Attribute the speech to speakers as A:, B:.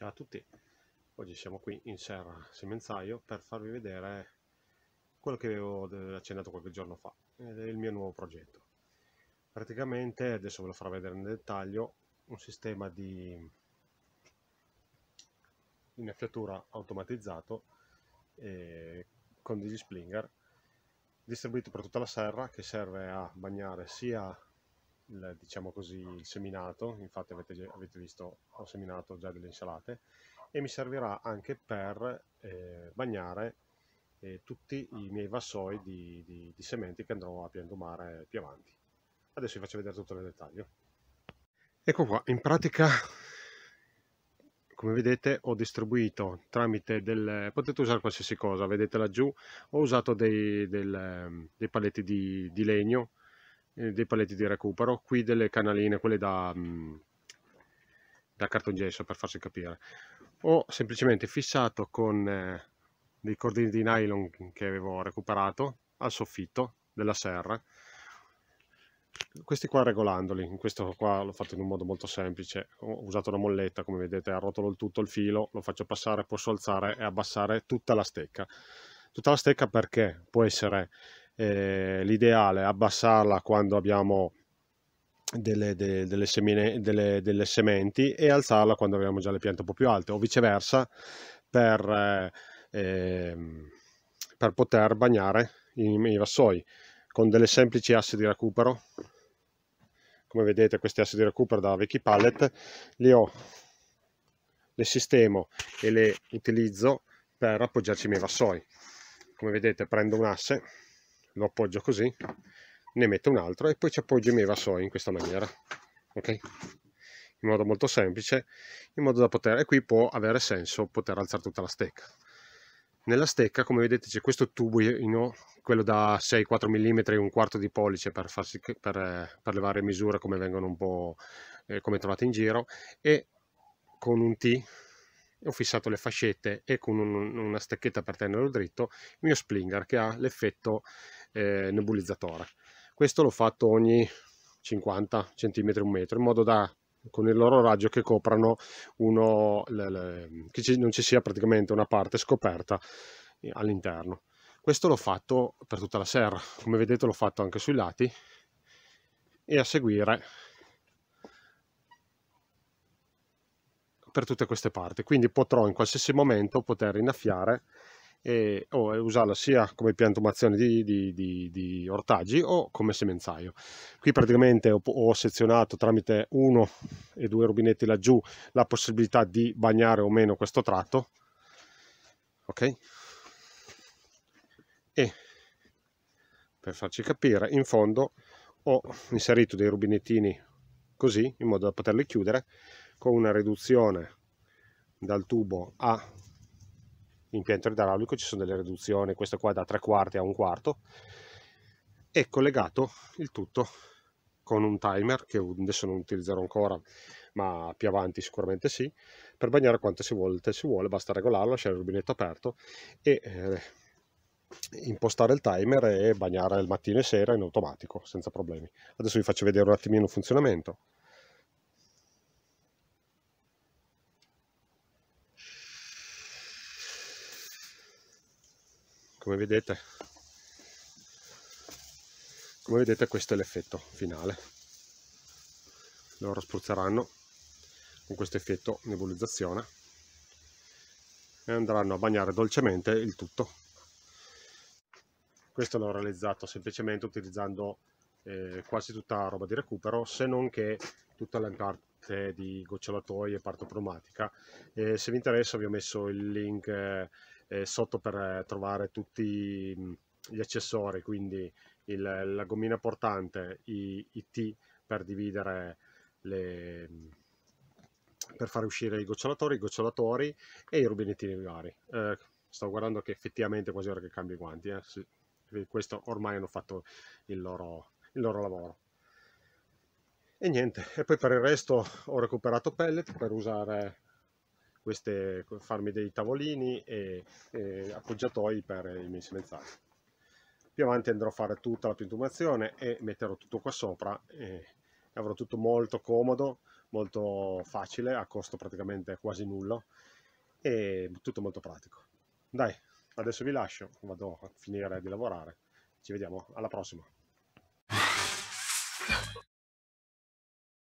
A: Ciao a tutti, oggi siamo qui in Serra Semenzaio per farvi vedere quello che avevo accennato qualche giorno fa, il mio nuovo progetto. Praticamente, adesso ve lo farò vedere nel dettaglio, un sistema di innaffiatura automatizzato eh, con degli splinger distribuito per tutta la serra che serve a bagnare sia il, diciamo così, il seminato, infatti avete, avete, visto ho seminato già delle insalate e mi servirà anche per eh, bagnare eh, tutti i miei vassoi di, di, di sementi che andrò a piantumare più avanti. Adesso vi faccio vedere tutto nel dettaglio. Ecco qua, in pratica come vedete ho distribuito tramite del potete usare qualsiasi cosa vedete laggiù ho usato dei, del, dei paletti di, di, legno eh, dei paletti di recupero, qui delle canaline, quelle da, mm, da cartongesso per farsi capire. Ho semplicemente fissato con eh, dei cordini di nylon che avevo recuperato al soffitto della serra, questi qua regolandoli, questo qua l'ho fatto in un modo molto semplice, ho usato una molletta come vedete, arrotolo tutto il filo, lo faccio passare, posso alzare e abbassare tutta la stecca. Tutta la stecca perché può essere eh, l'ideale è abbassarla quando abbiamo delle, de, delle, semine, delle, delle, sementi e alzarla quando abbiamo già le piante un po' più alte o viceversa per, eh, ehm, per poter bagnare i, i vassoi con delle semplici assi di recupero come vedete queste assi di recupero da vecchi pallet li ho le sistemo e le utilizzo per appoggiarci i miei vassoi come vedete prendo un asse lo appoggio così ne metto un altro e poi ci appoggio i miei vassoi in questa maniera ok in modo molto semplice in modo da poter e qui può avere senso poter alzare tutta la stecca nella stecca come vedete c'è questo tubo quello da 6 4 mm e un quarto di pollice per, farsi, per, per le varie misure come vengono un po' eh, come trovate in giro e con un T ho fissato le fascette e con un, una stecchetta per tenerlo dritto il mio splinger che ha l'effetto eh, nebulizzatore. Questo l'ho fatto ogni 50 cm, un metro, in modo da con il loro raggio che coprano uno, le, le, che ci, non ci sia praticamente una parte scoperta eh, all'interno. Questo l'ho fatto per tutta la serra, come vedete l'ho fatto anche sui lati e a seguire per tutte queste parti, quindi potrò in qualsiasi momento poter innaffiare e, o usarla sia come piantumazione di, di, di, di, ortaggi o come semenzaio. Qui praticamente ho, ho, sezionato tramite uno e due rubinetti laggiù la possibilità di bagnare o meno questo tratto. Ok? E per farci capire, in fondo ho inserito dei rubinettini così in modo da poterli chiudere con una riduzione dal tubo a l'impianto idraulico ci sono delle riduzioni, questo qua da tre quarti a un quarto, e collegato il tutto con un timer che adesso non utilizzerò ancora ma più avanti sicuramente sì per bagnare quante volte si vuole basta regolarlo lasciare il rubinetto aperto e eh, impostare il timer e bagnare il mattino e sera in automatico senza problemi adesso vi faccio vedere un attimino il funzionamento come vedete come vedete questo è l'effetto finale loro spruzzeranno con questo effetto nebulizzazione e andranno a bagnare dolcemente il tutto questo l'ho realizzato semplicemente utilizzando eh, quasi tutta la roba di recupero se non che tutta la parte di gocciolatoi e parte pneumatica eh, se vi interessa vi ho messo il link eh, eh, sotto per eh, trovare tutti gli accessori, quindi il, la gommina portante, i, i T per dividere le, per fare uscire i gocciolatori, i gocciolatori e i rubinettini vari. Eh, sto guardando che effettivamente è quasi ora che cambio i guanti, eh. questo ormai hanno fatto il loro, il loro lavoro. E niente, e poi per il resto ho recuperato pellet per usare queste, farmi dei tavolini e, e appoggiatoi per i miei semenziali. Più avanti andrò a fare tutta la piantumazione e metterò tutto qua sopra e avrò tutto molto comodo, molto facile, a costo praticamente quasi nullo e tutto molto pratico. Dai, adesso vi lascio, vado a finire di lavorare, ci vediamo alla prossima.